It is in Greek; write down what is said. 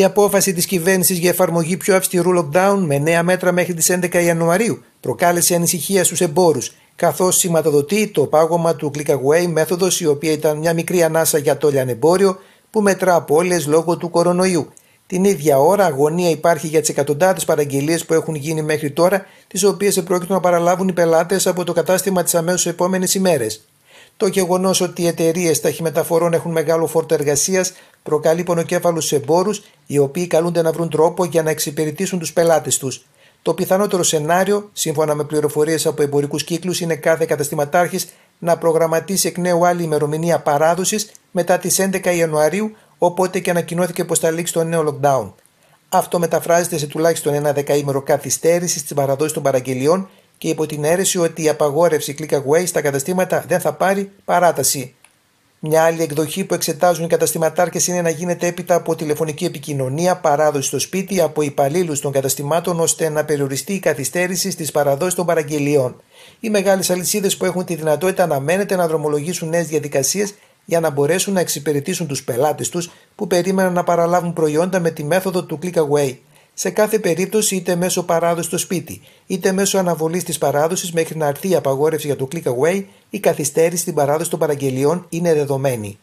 Η απόφαση της κυβέρνησης για εφαρμογή πιο αυστηρού lockdown με νέα μέτρα μέχρι τις 11 Ιανουαρίου προκάλεσε ανησυχία στους εμπόρους, καθώς σηματοδοτεί το πάγωμα του click away μέθοδος, η οποία ήταν μια μικρή ανάσα για το λιανεμπόριο που μετρά απώλειε λόγω του κορονοϊού. Την ίδια ώρα, αγωνία υπάρχει για τις εκατοντάδες παραγγελίες που έχουν γίνει μέχρι τώρα, τις οποίες επρόκειτο να παραλάβουν οι πελάτες από το κατάστημα τι αμέσως επόμενες ημέρες. Το γεγονός ότι οι εταιρείες ταχυμεταφορών έχουν μεγάλο φόρτο εργασίας προκαλεί πονοκέφαλους εμπόρους, οι οποίοι καλούνται να βρουν τρόπο για να εξυπηρετήσουν τους πελάτες τους. Το πιθανότερο σενάριο, σύμφωνα με πληροφορίες από εμπορικούς κύκλους, είναι κάθε καταστηματάρχης να προγραμματίσει εκ νέου άλλη ημερομηνία παράδοσης μετά τις 11 Ιανουαρίου, οπότε και ανακοινώθηκε πως θα λήξει το νέο lockdown. Αυτό μεταφράζεται σε τουλάχιστον ένα δεκαήμερο καθυστέρησης της παραδόσης των παραγγελιών και υπό την αίρεση ότι η απαγόρευση click away στα καταστήματα δεν θα πάρει παράταση. Μια άλλη εκδοχή που εξετάζουν οι καταστηματάρχες είναι να γίνεται έπειτα από τηλεφωνική επικοινωνία, παράδοση στο σπίτι, από υπαλλήλους των καταστημάτων ώστε να περιοριστεί η καθυστέρηση στις παραδόσεις των παραγγελιών. Οι μεγάλες αλυσίδες που έχουν τη δυνατότητα να αναμένεται να δρομολογήσουν νέες διαδικασίες για να μπορέσουν να εξυπηρετήσουν τους πελάτες τους που περίμεναν να παραλάβουν προϊόντα με τη μέθοδο του click away σε κάθε περίπτωση είτε μέσω παράδοσης στο σπίτι, είτε μέσω αναβολής της παράδοσης μέχρι να αρθεί η απαγόρευση για το click away, η καθυστέρηση στην παράδοση των παραγγελιών είναι δεδομένη.